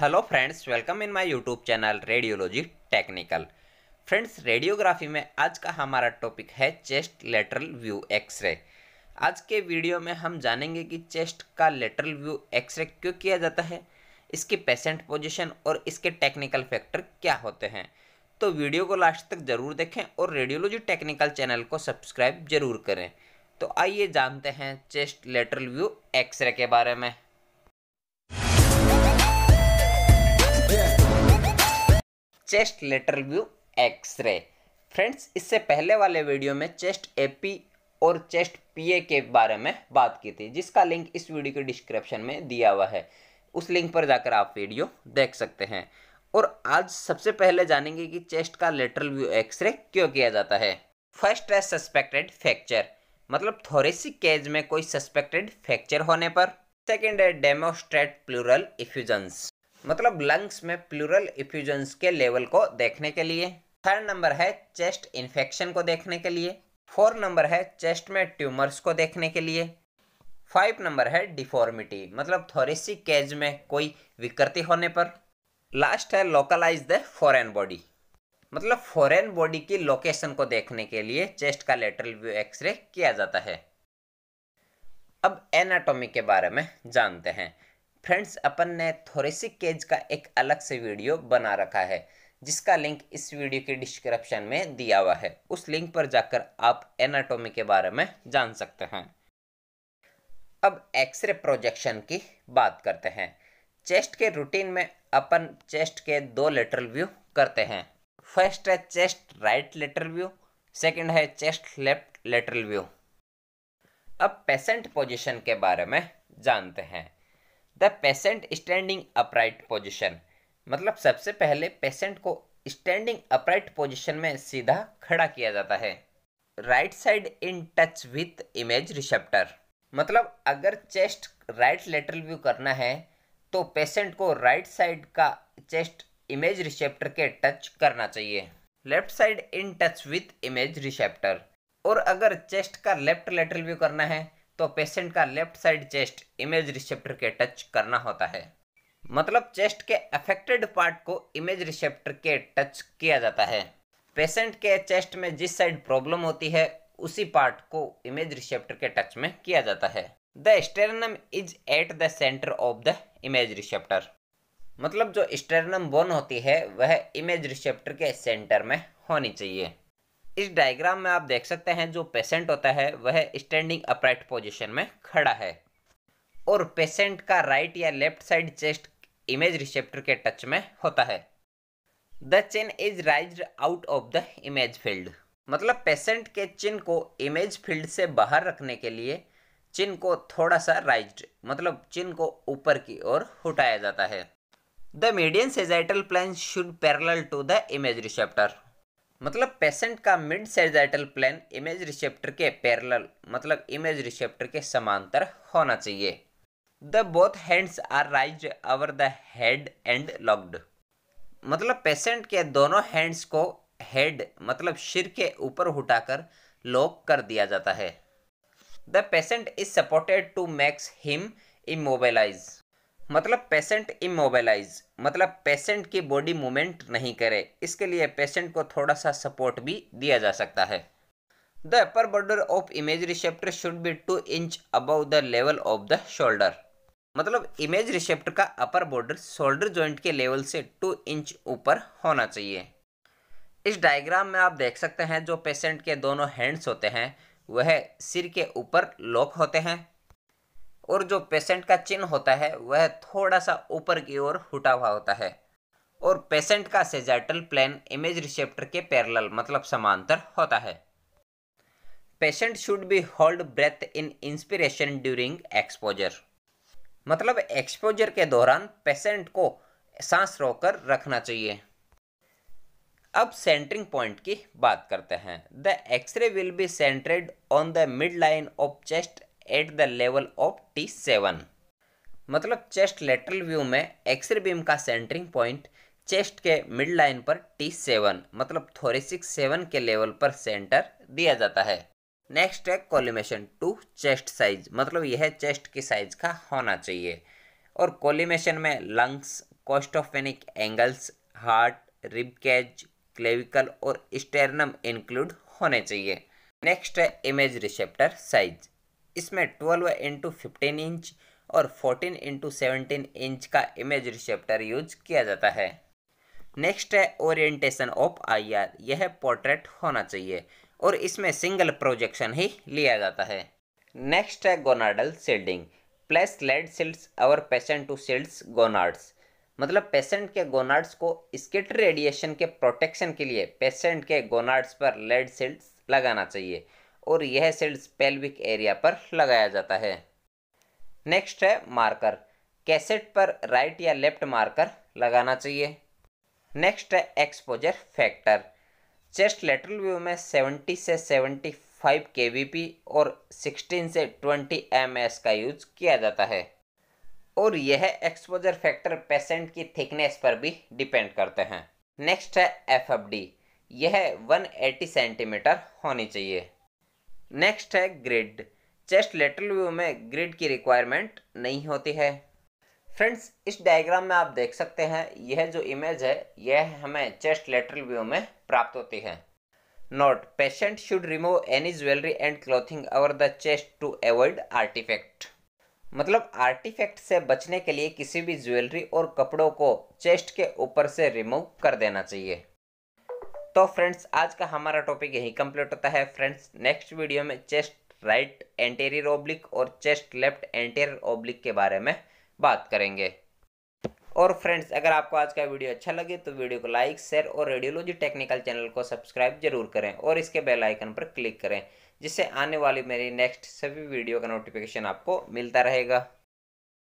hello friends welcome in my YouTube channel radiology technical friends radiography में आज का हमारा टॉपिक है चेस्ट लेटरल व्यू एक्सरे आज के वीडियो में हम जानेंगे कि चेस्ट का लेटरल व्यू एक्सरे क्यों किया जाता है इसकी पेशेंट पोजीशन और इसके टेक्निकल फैक्टर क्या होते हैं तो वीडियो को लास्ट तक ज़रूर देखें और रेडियोलॉजी टेक्निकल चैनल को सब्सक्राइब जरूर करें तो आइए जानते हैं चेस्ट लेटरल व्यू एक्सरे के बारे में chest lateral view x ray friends इससे पहले वाले वीडियो में चेस्ट एपी और चेस्ट पीए के बारे में बात की थी जिसका लिंक इस वीडियो के डिस्क्रिप्शन में दिया हुआ है उस लिंक पर जाकर आप वीडियो देख सकते हैं और आज सबसे पहले जानेंगे कि चेस्ट का लेटरल व्यू एक्सरे क्यों किया जाता है फर्स्ट है सस्पेक्टेड फ्रैक्चर मतलब थोरेसिक केज में कोई सस्पेक्टेड फ्रैक्चर होने पर सेकेंड है डेमोस्ट्रेट प्लूरल इफ्यूजन्स मतलब लंग्स में प्लूरल इफ्यूजन्स के लेवल को देखने के लिए थर्ड नंबर है चेस्ट इन्फेक्शन को देखने के लिए फोर नंबर है चेस्ट में ट्यूमर्स को देखने के लिए फाइव नंबर है डिफॉर्मिटी मतलब थोरेसिक केज में कोई विकृति होने पर लास्ट है लोकलाइज द फॉरेन बॉडी मतलब फॉरेन बॉडी की लोकेशन को देखने के लिए चेस्ट का लेटरल व्यू एक्सरे किया जाता है अब एनाटॉमी के बारे में जानते हैं फ्रेंड्स अपन ने थोरेसिक केज का एक अलग से वीडियो बना रखा है जिसका लिंक इस वीडियो के डिस्क्रिप्शन में दिया हुआ है उस लिंक पर जाकर आप एनाटोमी के बारे में जान सकते हैं अब एक्सरे प्रोजेक्शन की बात करते हैं चेस्ट के रूटीन में अपन चेस्ट के दो लेटरल व्यू करते हैं फर्स्ट है chest right lateral view second है चेस्ट लेफ्ट लेटरल व्यू अब पेशेंट पोजीशन के बारे में जानते हैं the patient standing upright position मतलब सबसे पहले पेशेंट को स्टैंडिंग अपराइट पोजिशन में सीधा खड़ा किया जाता है right side in touch with image receptor मतलब अगर चेस्ट राइट लेटरल व्यू करना है तो पेशेंट को राइट साइड का चेस्ट इमेज रिसेप्टर के टच करना चाहिए left side in touch with image receptor और अगर चेस्ट का लेफ्ट लेटरल व्यू करना है तो पेशेंट का left side chest image receptor के टच करना होता है मतलब चेस्ट के अफेक्टेड पार्ट को इमेज रिसेप्टर के टच किया जाता है पेशेंट के चेस्ट में जिस साइड प्रॉब्लम होती है उसी पार्ट को इमेज रिसेप्टर के टच में किया जाता है the sternum is at the centre of the image receptor मतलब जो स्टेरनम बोन होती है वह इमेज रिसेप्टर के सेंटर में होनी चाहिए इस डायग्राम में आप देख सकते हैं जो पेशेंट होता है वह स्टैंडिंग अपराइट पोजिशन में खड़ा है और पेशेंट का राइट या left side chest image receptor के टच में होता है the chin is raise out of the image field मतलब पेशेंट के चिन को इमेज फील्ड से बाहर रखने के लिए चिन को थोड़ा सा राइज मतलब चिन को ऊपर की ओर उठाया जाता है the median sagittal plane should parallel to the image receptor मतलब पेशेंट का mid sagittal plane image receptor के पैरेलल मतलब इमेज रिसेप्टर के समांतर होना चाहिए the both hands are raise over the head and locked मतलब पेशेंट के दोनों हैंड्स को हेड मतलब सिर के ऊपर उठाकर लॉक कर दिया जाता है the patient is supported to makes him immobilize मतलब पेशेंट इमोबलाइज मतलब पेशेंट की बॉडी मूवमेंट नहीं करे इसके लिए पेशेंट को थोड़ा सा सपोर्ट भी दिया जा सकता है the upper border of image receptor should be two inch above the level of the shoulder मतलब इमेज रिसेप्टर का अपर बॉर्डर शोल्डर जॉइंट के लेवल से टू इंच ऊपर होना चाहिए इस डायग्राम में आप देख सकते हैं जो पेशेंट के दोनों हैंड्स होते हैं वह सिर के ऊपर लॉक होते हैं और जो पेशेंट का चिन्ह होता है वह थोड़ा सा ऊपर की ओर हुटा हुआ होता है और पेशेंट का सेजाइटल प्लेन इमेज रिसेप्टर के पैरेलल मतलब समांतर होता है patient should be hold breath in inspiration during exposure मतलब एक्सपोजर के दौरान पेशेंट को सांस रोकर रखना चाहिए अब सेंटरिंग पॉइंट की बात करते हैं the x ray will be centred on the mid line of chest at the level of T seven मतलब चेस्ट लेटरल व्यू में एक्सरे बीम का सेंटरिंग पॉइंट चेस्ट के मिड लाइन पर टी सेवन मतलब थोरेसिक सेवन के level पर centre दिया जाता है नेक्स्ट है कॉलिमेशन टू चेस्ट साइज मतलब यह चेस्ट की साइज का होना चाहिए और कॉलिमेशन में lungs costophrenic angles heart rib cage clavicle और स्टेरनम इंक्लूड होने चाहिए नेक्स्ट है इमेज रिसेप्टर साइज इसमें ट्वेल्व इंटू फिफ्टीन इंच और फोर्टीन इंटू सेवनटीन इंच का इमेज रिसेप्टर यूज किया जाता है नेक्स्ट है ओरिएंटेशन ऑफ आईआर यह पोर्ट्रेट होना चाहिए और इसमें सिंगल प्रोजेक्शन ही लिया जाता है नेक्स्ट है gonadal shielding plus lead shields और पेशेंट टू शील्ड्स गोनाड्स मतलब पेशेंट के गोनाड्स को स्किट रेडिएशन के प्रोटेक्शन के लिए पेशेंट के गोनाड्स पर लेड शील्ड्स लगाना चाहिए और यह सेल्स पेल्विक एरिया पर लगाया जाता है नेक्स्ट है मार्कर कैसेट पर राइट या लेफ्ट मार्कर लगाना चाहिए नेक्स्ट है exposure factor chest lateral view में 70 से 75 के और 16 से 20 एम का यूज किया जाता है और यह एक्सपोजर फैक्टर पेशेंट की थिकनेस पर भी डिपेंड करते हैं नेक्स्ट है एफ यह 180 सेंटीमीटर होनी चाहिए नेक्स्ट है ग्रिड चेस्ट लेटरल व्यू में ग्रिड की रिक्वायरमेंट नहीं होती है फ्रेंड्स इस डायग्राम में आप देख सकते हैं यह जो इमेज है यह हमें चेस्ट लेटरल व्यू में प्राप्त होती है note patient should remove any jewellery and clothing over the chest to avoid artefact मतलब आर्टिफैक्ट से बचने के लिए किसी भी ज्वेलरी और कपड़ों को चेस्ट के ऊपर से रिमूव कर देना चाहिए तो फ्रेंड्स आज का हमारा टॉपिक यही कंप्लीट होता है फ्रेंड्स नेक्स्ट वीडियो में चेस्ट राइट एंटेरियर ओब्लिक और चेस्ट लेफ्ट एंटेरियर ओब्लिक के बारे में बात करेंगे और फ्रेंड्स अगर आपको आज का वीडियो अच्छा लगे तो वीडियो को लाइक शेयर और रेडियोलॉजी टेक्निकल चैनल को सब्सक्राइब जरूर करें और इसके बेल आइकन पर क्लिक करें जिससे आने वाली मेरी नेक्स्ट सभी वीडियो का नोटिफिकेशन आपको मिलता रहेगा